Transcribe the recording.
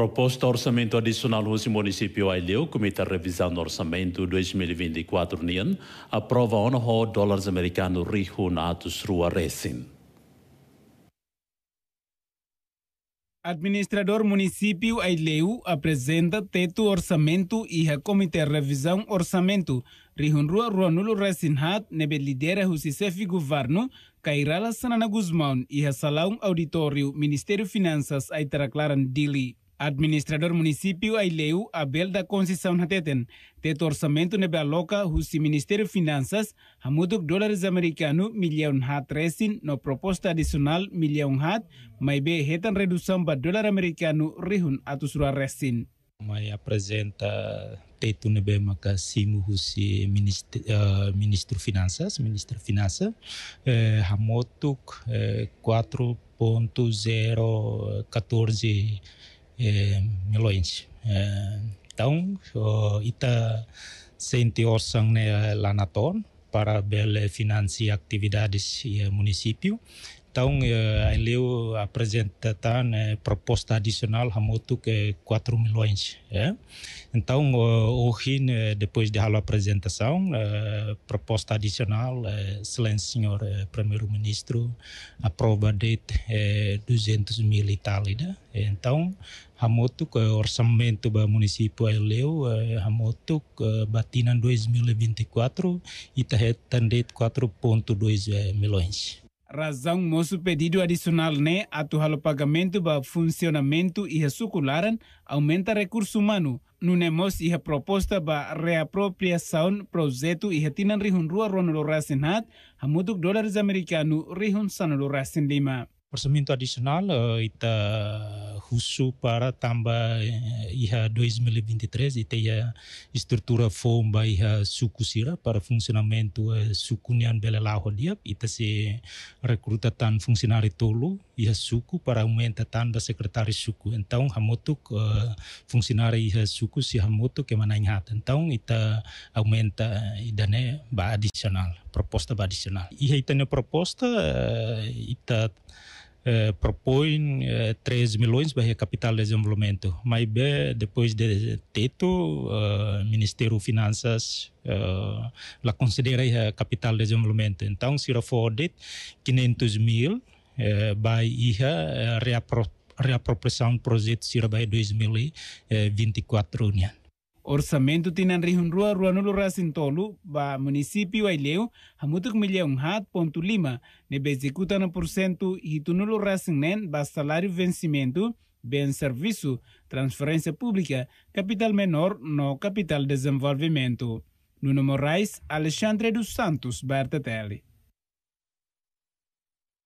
Proposta orçamento adicional do município Aileu, Comitê Revisão do Orçamento 2024 NIAN, aprova 1 dólares americanos rico na atos rua Resin. Administrador município Aileu apresenta teto orçamento e a Comitê Revisão Orçamento. Rihunrua resin Resinhat, nebe lidera o CICEF Governo, Cairala Sanana Guzmão e a Salão Auditório Ministério Finanças Aitara Claran Dili. Administrador município Aileu Abel da Conceição Hateten, teto orçamento nebe aloca husi Ministério Finanças hamuduk dólares americano milhão hat resin no proposta adicional milhão hat, be hetan redução ba dólar americano rihun atusura resin. Mai apresenta teto nebe maka simu husi ministro, uh, eh, ministro finanças, ministro finança, eh, eh, 4.014 É, meloinci. É, então, ita sente orsang ne lanaton para bele financia atividades e município então, eh, a Leu apresenta tá, né, proposta adicional a moto que 4 é milhões. É? Então, o RIN, eh, depois de a apresentação, eh, proposta adicional, excelente senhor primeiro-ministro, aprova de 200 mil e né? Então, a moto, é o orçamento do município é Leu, a moto, batina 2024 e também 4,2 milhões. razão nosso pedido adicional né atual pagamento ba funcionamento e circularan aumenta recurso humano. No e proposta para reapropriação projeto e retinan rihun rua ronolo rasenat hamuduk dólares americano rihun sanolo rasen lima. Persemintu adisional, eh, ita husu para tamba eh, a 2023 e e ita tem a estrutura fomba e suku sucusira para funcionamento eh, sucunian belelau dia e se recruta tan funcionário tolo e a para aumenta tan sekretaris suku, suco hamutuk hamotuk uh, suku e a suco se hamotuk que mananhat ita aumenta idane ba adisional, proposta ba adisional, e ita ne proposta ita É, propõe é, eh, 3 milhões para a capital de desenvolvimento. Mas bem, depois de teto, o é, uh, Ministério de Finanças uh, la considera a capital de desenvolvimento. Então, se for 500 mil, eh, vai ir a reapropriação do projeto de 2024. Né? Orçamento tinan rihun rua rua Nulo Racintolo, tolu ba município aileu hamutuk milhão hat ponto lima nebe executa no porcento hitu nulu rasin nen ba salário vencimento bem serviço, transferência pública, capital menor no capital desenvolvimento. Nuno Moraes, Alexandre dos Santos, Bertatelli.